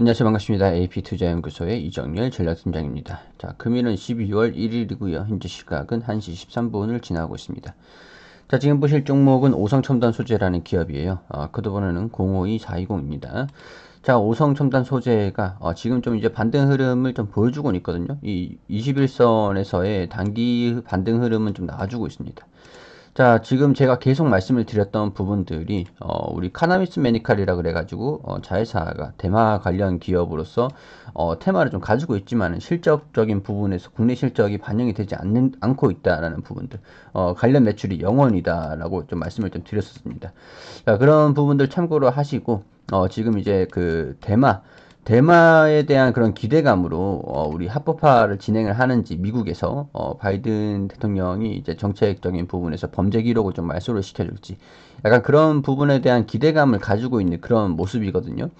안녕하세요. 반갑습니다. AP투자연구소의 이정열 전략팀장입니다. 자, 금일은 12월 1일이고요. 현재 시각은 1시 13분을 지나고 있습니다. 자, 지금 보실 종목은 오성첨단 소재라는 기업이에요. 어, 코드번호는 052420입니다. 자, 오성첨단 소재가 어, 지금 좀 이제 반등 흐름을 좀 보여주고 있거든요. 이 21선에서의 단기 반등 흐름은 좀나아지고 있습니다. 자 지금 제가 계속 말씀을 드렸던 부분들이 어, 우리 카나미스 메디칼이라 그래가지고 어, 자회사가 대마 관련 기업으로서 어, 테마를 좀 가지고 있지만 실적적인 부분에서 국내 실적이 반영이 되지 않는, 않고 있다라는 부분들 어, 관련 매출이 영원이다 라고 좀 말씀을 좀 드렸었습니다 자 그런 부분들 참고로 하시고 어, 지금 이제 그 대마 대마에 대한 그런 기대감으로 어, 우리 합법화를 진행을 하는지 미국에서 어, 바이든 대통령이 이제 정책적인 부분에서 범죄 기록을 좀 말소를 시켜줄지 약간 그런 부분에 대한 기대감을 가지고 있는 그런 모습이거든요.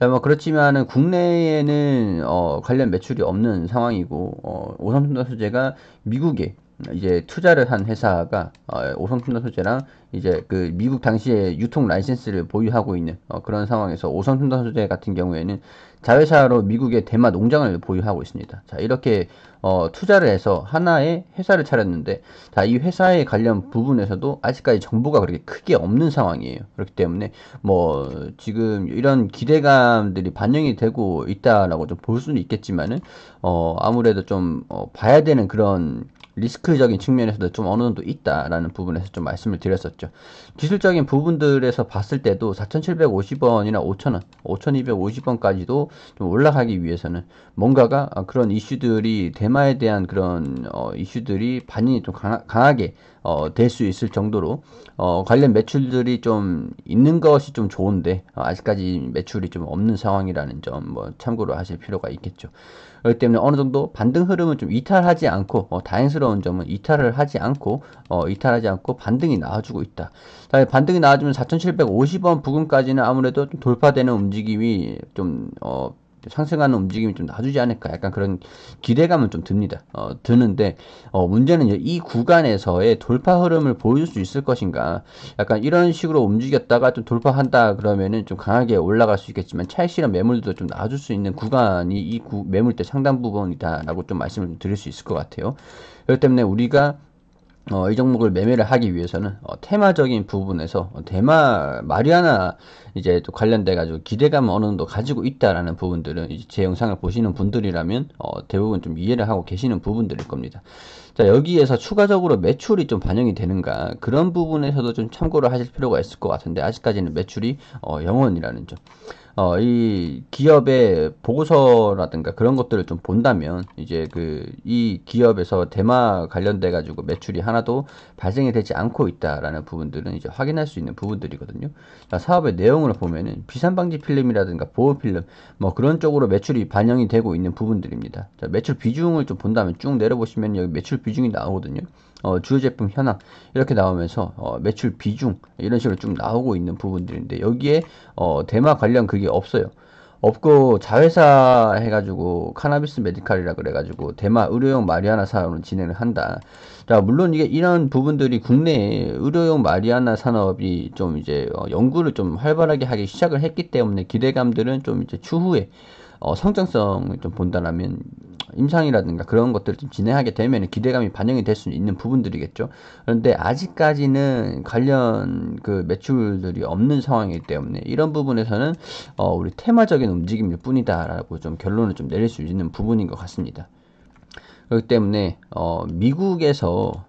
뭐 그렇지만은 국내에는 어, 관련 매출이 없는 상황이고 어, 오삼선 다수제가 미국에 이제 투자를 한 회사가 어, 오성필러 소재랑 이제 그 미국 당시에 유통 라이센스를 보유하고 있는 어, 그런 상황에서 오성필러 소재 같은 경우에는 자회사로 미국의 대마 농장을 보유하고 있습니다. 자 이렇게 어, 투자를 해서 하나의 회사를 차렸는데 자이 회사에 관련 부분에서도 아직까지 정보가 그렇게 크게 없는 상황이에요. 그렇기 때문에 뭐 지금 이런 기대감들이 반영이 되고 있다라고 좀 볼 수는 있겠지만은 어 아무래도 좀 어, 봐야 되는 그런 리스크적인 측면에서도 좀 어느 정도 있다라는 부분에서 좀 말씀을 드렸었죠. 기술적인 부분들에서 봤을 때도 4,750원이나 5,000원, 5,250원까지도 좀 올라가기 위해서는 뭔가가 어, 그런 이슈들이 대마에 대한 그런 어, 이슈들이 반응이좀 강하, 강하게 어, 될 수 있을 정도로 어, 관련 매출들이 좀 있는 것이 좀 좋은데 어, 아직까지 매출이 좀 없는 상황이라는 점 뭐 참고로 하실 필요가 있겠죠. 그렇기 때문에 어느 정도 반등 흐름은 좀 이탈하지 않고 어, 다행스러운 점은 이탈을 하지 않고 어, 이탈하지 않고 반등이 나와주고 있다. 다음에 반등이 나와주면 4,750원 부근까지는 아무래도 좀 돌파되는 움직임이 좀 어, 상승하는 움직임이 좀 놔주지 않을까 약간 그런 기대감은 좀 듭니다. 어, 드는데 어, 문제는 이 구간에서의 돌파 흐름을 보여줄 수 있을 것인가 약간 이런 식으로 움직였다가 좀 돌파한다 그러면은 좀 강하게 올라갈 수 있겠지만 차익실현 매물도 좀 놔줄 수 있는 구간이 이 구, 매물대 상당 부분이다라고 좀 말씀을 좀 드릴 수 있을 것 같아요. 그렇기 때문에 우리가 어, 이 종목을 매매를 하기 위해서는 어, 테마적인 부분에서 어, 대마 마리아나 이제 또 관련돼 가지고 기대감 어느 정도 가지고 있다라는 부분들은 이제 제 영상을 보시는 분들이라면 어, 대부분 좀 이해를 하고 계시는 부분들일 겁니다. 자 여기에서 추가적으로 매출이 좀 반영이 되는가 그런 부분에서도 좀 참고를 하실 필요가 있을 것 같은데 아직까지는 매출이 어, 0원이라는 점. 어, 이 기업의 보고서라든가 그런 것들을 좀 본다면 이제 그 이 기업에서 대마 관련돼 가지고 매출이 하나도 발생이 되지 않고 있다라는 부분들은 이제 확인할 수 있는 부분들이거든요. 그러니까 사업의 내용을 보면은 비산 방지 필름이라든가 보호 필름 뭐 그런 쪽으로 매출이 반영이 되고 있는 부분들입니다. 자, 매출 비중을 좀 본다면 쭉 내려보시면 여기 매출 비중이 나오거든요. 어, 주요 제품 현황 이렇게 나오면서 어, 매출 비중 이런 식으로 쭉 나오고 있는 부분들인데 여기에 어, 대마 관련 그게 이게 없어요. 없고 자회사 해가지고 카나비스 메디칼이라 그래가지고 대마 의료용 마리아나 산업을 진행을 한다. 자 물론 이게 이런 부분들이 국내 의료용 마리아나 산업이 좀 이제 어, 연구를 좀 활발하게 하기 시작을 했기 때문에 기대감들은 좀 이제 추후에 어, 성장성을 좀 본다라면 임상이라든가 그런 것들을 좀 진행하게 되면 기대감이 반영이 될 수 있는 부분들이겠죠. 그런데 아직까지는 관련 그 매출들이 없는 상황이기 때문에 이런 부분에서는 어, 우리 테마적인 움직임일 뿐이다라고 좀 결론을 좀 내릴 수 있는 부분인 것 같습니다. 그렇기 때문에 어, 미국에서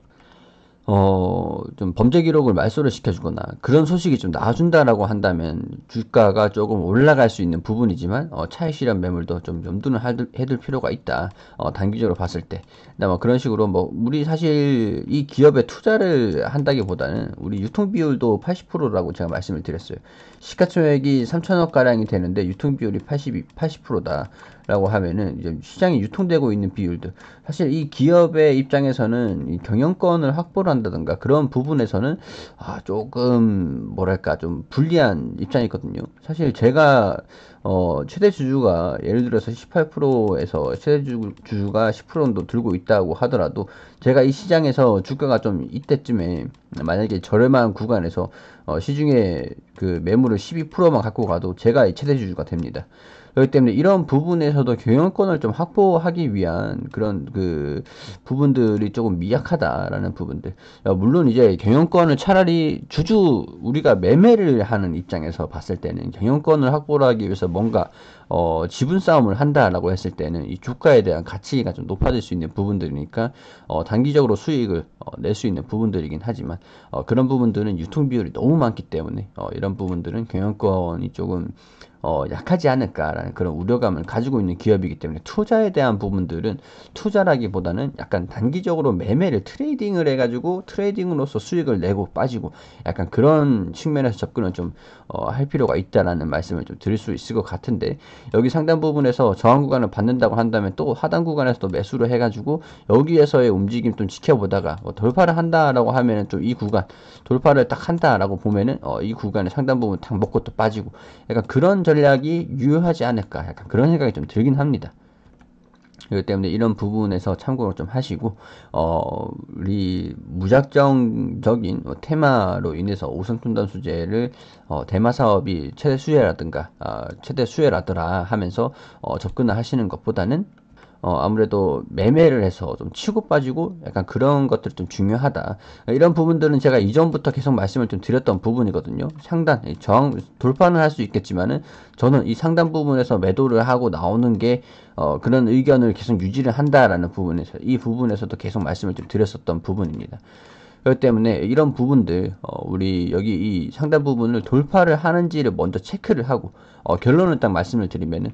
어, 좀 범죄 기록을 말소를 시켜주거나 그런 소식이 좀 나와준다라고 한다면 주가가 조금 올라갈 수 있는 부분이지만 어, 차익 실현 매물도 좀 염두는 해둘, 해둘 필요가 있다. 어, 단기적으로 봤을 때. 뭐 그런 식으로 뭐 우리 사실 이 기업에 투자를 한다기보다는 우리 유통 비율도 80%라고 제가 말씀을 드렸어요. 시가총액이 3천억 가량이 되는데 유통 비율이 80, 80%다. 라고 하면은 이제 시장이 유통되고 있는 비율들 사실 이 기업의 입장에서는 이 경영권을 확보를 한다든가 그런 부분에서는 아 조금 뭐랄까 좀 불리한 입장이거든요 사실 제가 어, 최대 주주가 예를 들어서 18%에서 최대 주주가 10%도 정 들고 있다고 하더라도 제가 이 시장에서 주가가 좀 이때쯤에 만약에 저렴한 구간에서 어, 시중에 그 매물을 12%만 갖고 가도 제가 최대 주주가 됩니다. 그렇기 때문에 이런 부분에서도 경영권을 좀 확보하기 위한 그런 그 부분들이 조금 미약하다라는 부분들. 물론 이제 경영권을 차라리 주주 우리가 매매를 하는 입장에서 봤을 때는 경영권을 확보하기 위해서 뭔가 어, 지분 싸움을 한다라고 했을 때는 이 주가에 대한 가치가 좀 높아질 수 있는 부분들이니까 어, 단기적으로 수익을 어, 낼수 있는 부분들이긴 하지만 어, 그런 부분들은 유통 비율이 너무 많기 때문에 어, 이런 부분들은 경영권이 조금 어, 약하지 않을까라는 그런 우려감을 가지고 있는 기업이기 때문에 투자에 대한 부분들은 투자라기보다는 약간 단기적으로 매매를 트레이딩을 해가지고 트레이딩으로서 수익을 내고 빠지고 약간 그런 측면에서 접근을 좀할 어, 필요가 있다라는 말씀을 좀 드릴 수 있을 것 같은데 여기 상단 부분에서 저항 구간을 받는다고 한다면 또 하단 구간에서 도 매수를 해가지고 여기에서의 움직임 좀 지켜보다가 뭐 돌파를 한다라고 하면은 좀 이 구간 돌파를 딱 한다라고 보면은 어, 이 구간의 상단 부분 탁 먹고 또 빠지고 약간 그런 절 전략이 유효하지 않을까 약간 그런 생각이 좀 들긴 합니다. 그렇기 때문에 이런 부분에서 참고를 좀 하시고 어 우리 무작정적인 뭐 테마로 인해서 오성순단 수제를 어, 대마 사업이 최대 수혜라든가 어, 최대 수혜라더라 하면서 어, 접근을 하시는 것보다는 어, 아무래도 매매를 해서 좀 치고 빠지고 약간 그런 것들이 좀 중요하다. 이런 부분들은 제가 이전부터 계속 말씀을 좀 드렸던 부분이거든요. 상단, 정, 돌파는 할 수 있겠지만은 저는 이 상단 부분에서 매도를 하고 나오는 게 어, 그런 의견을 계속 유지를 한다라는 부분에서 이 부분에서도 계속 말씀을 좀 드렸었던 부분입니다. 그렇기 때문에 이런 부분들 어, 우리 여기 이 상단 부분을 돌파를 하는지를 먼저 체크를 하고 어, 결론을 딱 말씀을 드리면은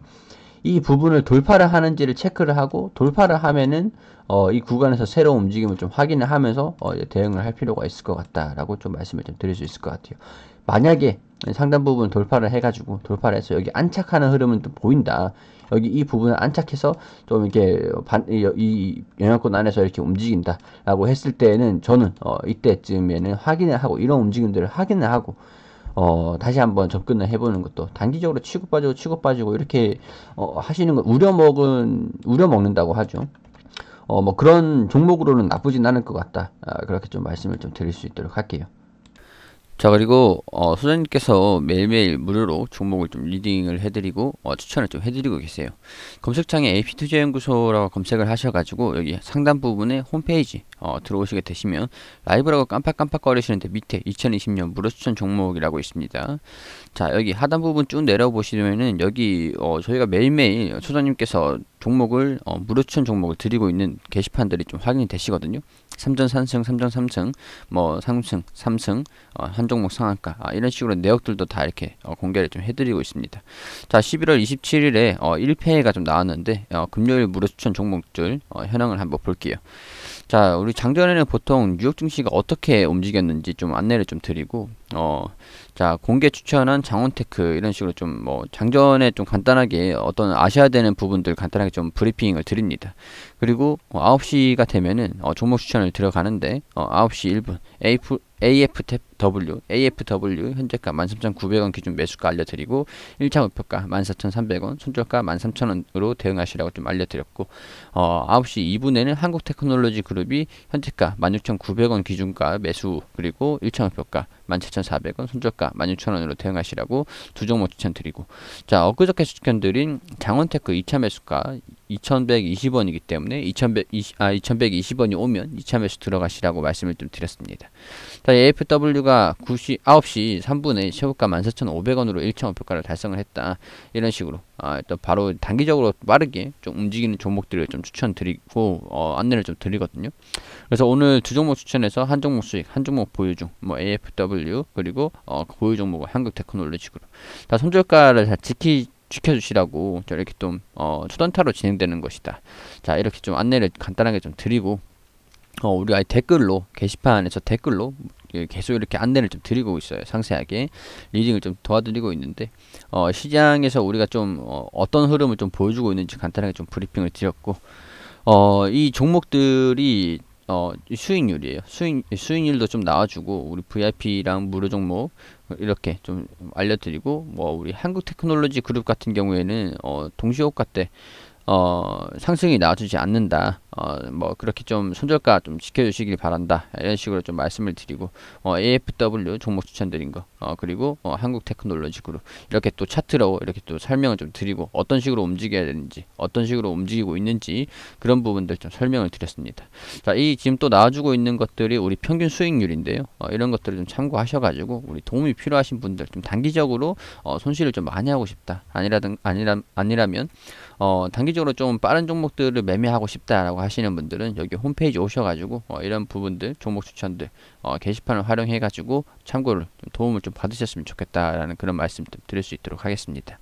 이 부분을 돌파를 하는지를 체크를 하고 돌파를 하면은 어, 이 구간에서 새로운 움직임을 좀 확인을 하면서 어, 대응을 할 필요가 있을 것 같다라고 좀 말씀을 좀 드릴 수 있을 것 같아요. 만약에 상단 부분 돌파를 해가지고 돌파를 해서 여기 안착하는 흐름은 또 보인다. 여기 이 부분을 안착해서 좀 이렇게 반, 이 영향권 안에서 이렇게 움직인다라고 했을 때는 에 저는 어, 이때쯤에는 확인을 하고 이런 움직임들을 확인을 하고 어, 다시 한번 접근을 해보는 것도 단기적으로 치고 빠지고 치고 빠지고 이렇게 어, 하시는 거 우려 먹은 우려 먹는다고 하죠. 어, 뭐 그런 종목으로는 나쁘진 않을 것 같다. 아, 그렇게 좀 말씀을 좀 드릴 수 있도록 할게요. 자 그리고 어, 소장님께서 매일매일 무료로 종목을 좀 리딩을 해드리고 어, 추천을 좀 해드리고 계세요 검색창에 AP투자연구소라고 검색을 하셔가지고 여기 상단 부분에 홈페이지 어, 들어오시게 되시면 라이브라고 깜빡깜빡 거리시는데 밑에 2020년 무료 추천 종목이라고 있습니다 자 여기 하단 부분 쭉 내려보시면은 여기 어, 저희가 매일매일 소장님께서 종목을 어, 무료 추천 종목을 드리고 있는 게시판들이 좀 확인이 되시거든요 3전 3승 3전 3승 뭐 3승 3승 어, 한 종목 상한가 아, 이런 식으로 내역들도 다 이렇게 어, 공개를 좀 해드리고 있습니다 자 11월 27일에 어, 1회가 좀 나왔는데 어, 금요일 무료 추천 종목들 어, 현황을 한번 볼게요 자, 우리 작년에는 보통 뉴욕 증시가 어떻게 움직였는지 좀 안내를 좀 드리고, 어, 자, 공개 추천한 장원테크 이런 식으로 좀 뭐, 작전에 좀 간단하게 어떤 아셔야 되는 부분들 간단하게 좀 브리핑을 드립니다. 그리고 어, 뭐 9시가 되면은 어, 종목 추천을 들어가는데, 어, 9시 1분, 에이프, AFW, AFW 현재가 13,900원 기준 매수가 알려드리고 1차 목표가 14,300원, 손절가 13,000원으로 대응하시라고 좀 알려드렸고 어, 9시 2분에는 한국테크놀로지 그룹이 현재가 16,900원 기준가 매수 그리고 1차 목표가 17,400원, 손절가 16,000원으로 대응하시라고 두 종목 추천드리고 자 엊그저께 추천드린 장원테크 2차 매수가 2120원이기 때문에 2120, 아, 2120원이 오면 이참에서 들어가시라고 말씀을 좀 드렸습니다. 자, AFW가 9시, 9시 3분에 최고가 14,500원으로 1차원 표가를 달성을 했다. 이런 식으로 아, 일 바로 단기적으로 빠르게 좀 움직이는 종목들을 좀 추천드리고 어, 안내를 좀 드리거든요. 그래서 오늘 두 종목 추천해서 한 종목 수익, 한 종목 보유 중, 뭐 AFW 그리고 어, 그 보유 종목 한국 테크놀로지로 다 손절가를 잘 지키 지켜주시라고 이렇게 좀 어, 초단타로 진행되는 것이다. 자 이렇게 좀 안내를 간단하게 좀 드리고 어, 우리가 댓글로 게시판에서 댓글로 계속 이렇게 안내를 좀 드리고 있어요. 상세하게 리딩을 좀 도와드리고 있는데 어, 시장에서 우리가 좀 어, 떤 흐름을 좀 보여주고 있는지 간단하게 좀 브리핑을 드렸고 어, 이 종목들이 어, 수익률이에요. 수익, 수익률도 좀 나와주고, 우리 VIP랑 무료 종목, 어, 이렇게 좀 알려드리고, 뭐, 우리 한국 테크놀로지 그룹 같은 경우에는, 어, 동시호가 때, 어, 상승이 나와주지 않는다. 어, 뭐 그렇게 좀 손절가 좀 지켜주시길 바란다. 이런 식으로 좀 말씀을 드리고 어, AFW 종목 추천드린 거 어, 그리고 어, 한국 테크놀로지 그룹 이렇게 또 차트로 이렇게 또 설명을 좀 드리고 어떤 식으로 움직여야 되는지 어떤 식으로 움직이고 있는지 그런 부분들 좀 설명을 드렸습니다. 자, 이 지금 또 나와주고 있는 것들이 우리 평균 수익률인데요. 어, 이런 것들을 좀 참고하셔가지고 우리 도움이 필요하신 분들 좀 단기적으로 어, 손실을 좀 많이 하고 싶다. 아니라든 아니라 아니라면 어, 단기적으로 좀 빠른 종목들을 매매하고 싶다라고 하시는 분들은 여기 홈페이지 오셔가지고 어, 이런 부분들 종목 추천들 어, 게시판을 활용해가지고 참고를 좀 도움을 좀 받으셨으면 좋겠다라는 그런 말씀 드릴 수 있도록 하겠습니다.